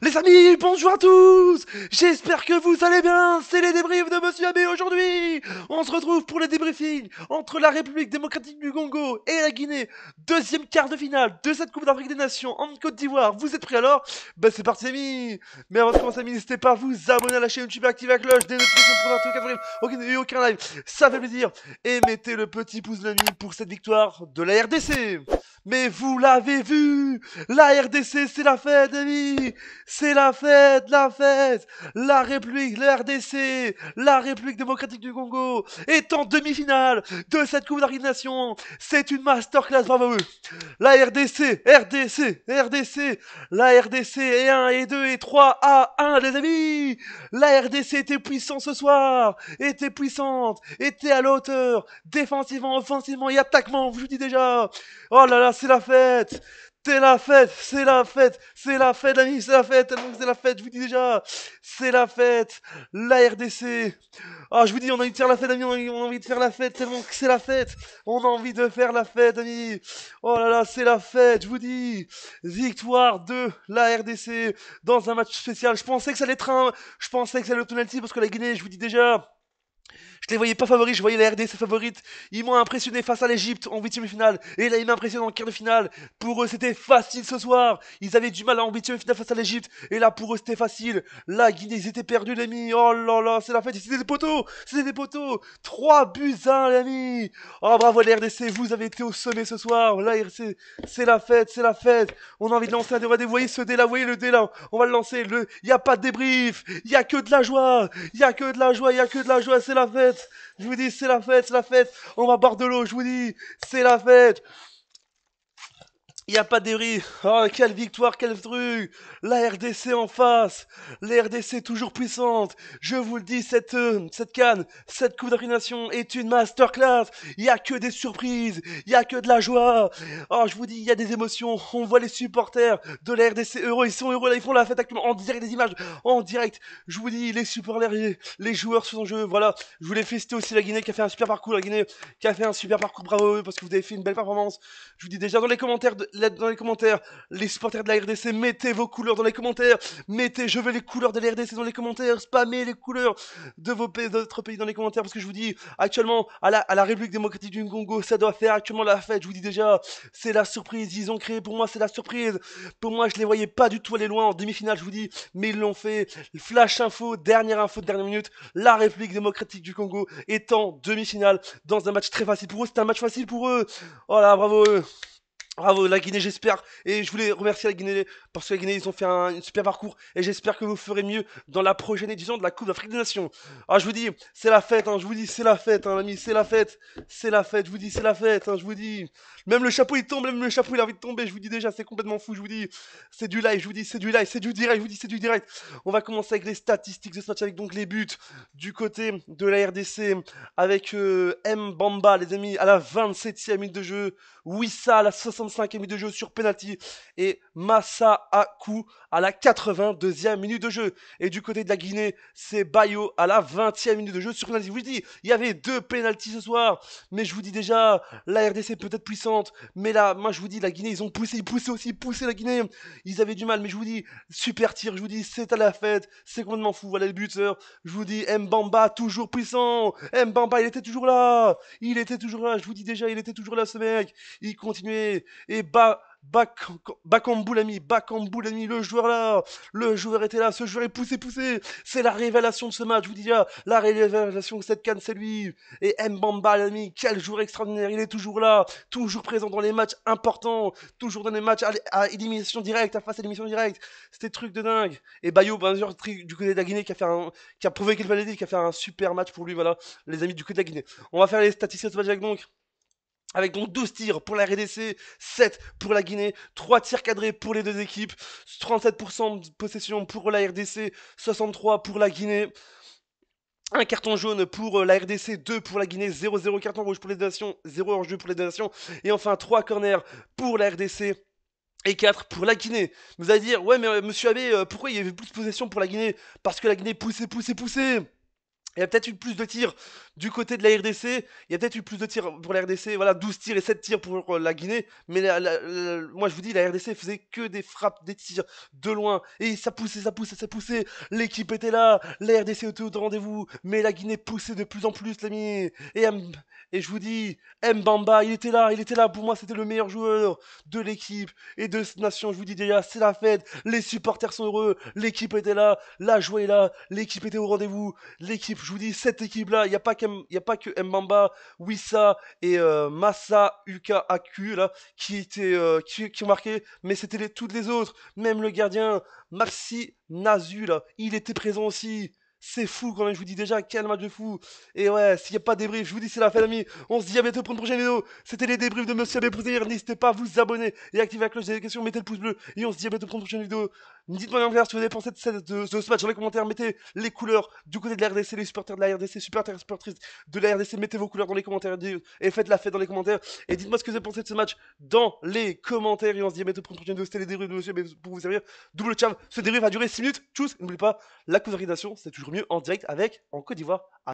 Les amis, bonjour à tous J'espère que vous allez bien C'est les débriefs de Monsieur Abbé aujourd'hui On se retrouve pour les débriefings entre la République démocratique du Congo et la Guinée. Deuxième quart de finale de cette Coupe d'Afrique des Nations en Côte d'Ivoire. Vous êtes prêts alors Ben c'est parti les amis Mais avant de commencer amis, n'hésitez pas à vous abonner à la chaîne YouTube, activer la cloche, des notifications pour tout avril, aucun, aucun live, ça fait plaisir Et mettez le petit pouce de nuit pour cette victoire de la RDC mais vous l'avez vu La RDC, c'est la fête, amis C'est la fête, la fête La République, la RDC, la République démocratique du Congo est en demi-finale de cette Coupe d'Organisation C'est une masterclass, bravo La RDC, RDC, RDC La RDC est 1 et 2 et 3 à 1, les amis La RDC était puissante ce soir Était puissante Était à la hauteur Défensivement, offensivement et attaquement, je vous dis déjà Oh là là c'est la fête c'est la fête, c'est la fête, c'est la fête, amis, c'est la fête, tellement c'est la fête, je vous dis déjà, c'est la fête, la RDC. Ah, je vous dis, on a envie de faire la fête, amis, on a envie, de faire la fête, tellement que c'est la fête, on a envie de faire la fête, amis. Oh là là, c'est la fête, je vous dis, victoire de la RDC dans un match spécial. Je pensais que ça allait être un, je pensais que ça allait être penalty parce que la Guinée, je vous dis déjà, je les voyais pas favoris, je voyais la RDC favorite. Ils m'ont impressionné face à l'Egypte en huitième finale. Et là, ils m'impressionnent en quart de finale. Pour eux, c'était facile ce soir. Ils avaient du mal en huitième finale face à l'Egypte. Et là, pour eux, c'était facile. La Guinée, ils étaient perdus, amis Oh là là, c'est la fête. C'était des poteaux. C'était des poteaux. Trois buts les amis Oh, bravo la RDC. Vous avez été au sommet ce soir. Là, c'est la fête, c'est la fête. On a envie de lancer un dé. vous voyez ce dé Vous voyez le dé là. On va le lancer. Le... Y a pas de débrief. Y a que de la joie. Y a que de la joie. Y a que de la joie. C'est la fête. Je vous dis, c'est la fête, c'est la fête. On va boire de l'eau, je vous dis, c'est la fête. Il n'y a pas d'héri. Oh, ah, quelle victoire, quel truc La RDC en face La RDC toujours puissante Je vous le dis, cette, euh, cette canne, cette Coupe nation est une masterclass Il n'y a que des surprises Il n'y a que de la joie Oh, je vous dis, il y a des émotions On voit les supporters de la RDC heureux, ils sont heureux, là, ils font la fête actuellement en direct des images, en direct Je vous dis, les supporters, les, les joueurs sous en jeu, voilà Je voulais féliciter aussi la Guinée qui a fait un super parcours, la Guinée qui a fait un super parcours, bravo parce que vous avez fait une belle performance Je vous dis déjà dans les commentaires de là, dans les commentaires. Les supporters de la RDC, mettez vos couleurs dans les commentaires. Mettez, je veux les couleurs de la RDC dans les commentaires. Spammez les couleurs de vos pays, d'autres pays dans les commentaires. Parce que je vous dis, actuellement, à la, la République démocratique du Congo, ça doit faire actuellement la fête. Je vous dis déjà, c'est la surprise. Ils ont créé pour moi, c'est la surprise. Pour moi, je les voyais pas du tout aller loin en demi-finale, je vous dis. Mais ils l'ont fait. Flash info, dernière info de dernière minute. La République démocratique du Congo est en demi-finale dans un match très facile pour eux. C'est un match facile pour eux. Voilà, oh bravo eux. Bravo ah, la Guinée, j'espère. Et je voulais remercier la Guinée parce que la Guinée, ils ont fait un, super parcours. Et j'espère que vous ferez mieux dans la prochaine édition de la Coupe d'Afrique des Nations. Ah, je vous dis, c'est la fête, hein, je vous dis, c'est la fête, hein, l'ami, c'est la fête. C'est la fête, je vous dis, c'est la fête, hein, je vous dis. Même le chapeau, il tombe, même le chapeau, il a envie de tomber, je vous dis déjà, c'est complètement fou, je vous dis. C'est du live, je vous dis, c'est du live, c'est du direct, je vous dis, c'est du direct. On va commencer avec les statistiques de ce match, avec donc les buts du côté de la RDC, avec euh, M. Bamba, les amis, à la 27 e minute de jeu. Wissa à la 5 e minute de jeu sur penalty et Massa Aku à la 82e minute de jeu. Et du côté de la Guinée, c'est Bayo à la 20e minute de jeu sur penalty. Je vous dis, il y avait deux penalties ce soir, mais je vous dis déjà, la RDC peut-être puissante, mais là, moi je vous dis, la Guinée, ils ont poussé, ils poussaient aussi, ils la Guinée. Ils avaient du mal, mais je vous dis, super tir, je vous dis, c'est à la fête, c'est complètement fou, voilà le buteur. Je vous dis, Mbamba, toujours puissant. Mbamba, il était toujours là. Il était toujours là, je vous dis déjà, il était toujours là ce mec. Il continuait, et bah, Bakamboulami, l'ami, le joueur là, le joueur était là, ce joueur est poussé, poussé, c'est la révélation de ce match, je vous dis là, la révélation de cette canne, c'est lui, et Mbamba, l'ami, quel joueur extraordinaire, il est toujours là, toujours présent dans les matchs importants, toujours dans les matchs à, élimination directe, à face à élimination directe, c'était truc de dingue, et Bayo, bien sûr, du côté de la Guinée, qui a prouvé qu'il valait, qui a fait un super match pour lui, voilà, les amis du côté de la Guinée. On va faire les statistiques de ce match donc. Avec donc 12 tirs pour la RDC, 7 pour la Guinée, 3 tirs cadrés pour les deux équipes, 37% de possession pour la RDC, 63 pour la Guinée. Un carton jaune pour euh, la RDC, 2 pour la Guinée, 0-0 carton rouge pour les deux nations, 0 hors jeu pour les deux nations. Et enfin 3 corners pour la RDC, et 4 pour la Guinée. Vous allez dire, ouais, mais euh, monsieur Abbé, euh, pourquoi il y avait plus de possession pour la Guinée Parce que la Guinée poussait, poussait, poussait il y a peut-être eu plus de tirs du côté de la RDC, il y a peut-être eu plus de tirs pour la RDC, voilà, 12 tirs et 7 tirs pour euh, la Guinée, mais moi je vous dis, la RDC faisait que des frappes, des tirs de loin, et ça poussait, ça poussait, ça poussait, l'équipe était là, la RDC était au rendez-vous, mais la Guinée poussait de plus en plus, l'ami, et et je vous dis, Mbamba, il était là, il était là pour moi, c'était le meilleur joueur de l'équipe et de cette nation. Je vous dis déjà, c'est la fête, les supporters sont heureux, l'équipe était là, la joie est là, l'équipe était au rendez-vous. L'équipe, je vous dis, cette équipe-là, il n'y a, pas a pas que Mbamba, Wissa et euh, Massa Uka Aku qui, étaient, euh, qui, ont marqué, mais c'était toutes les autres, même le gardien, Maxi Nazu, il était présent aussi. C'est fou quand même, je vous dis déjà quel match de fou. Et ouais, s'il n'y a pas de débrief, je vous dis c'est la fin amis. On se dit à bientôt pour une prochaine vidéo. C'était les débriefs de Monsieur Abbé N'hésitez pas à vous abonner et activer la cloche des questions, mettez le pouce bleu. Et on se dit à bientôt pour une prochaine vidéo. Dites-moi en clair ce que vous avez pensé de, ce, match dans les commentaires. Mettez les couleurs du côté de la RDC, les supporters de la RDC, supporters et de la RDC. Mettez vos couleurs dans les commentaires et faites la fête dans les commentaires. Et dites-moi ce que vous avez pensé de ce match dans les commentaires. Et on se dit à bientôt pour une prochaine vidéo. C'était les dérives de monsieur pour vous servir. Double tchav, Ce dérive va durer 6 minutes. Tchuss. N'oubliez pas, la cousardination, c'est toujours mieux en direct avec en Côte d'Ivoire.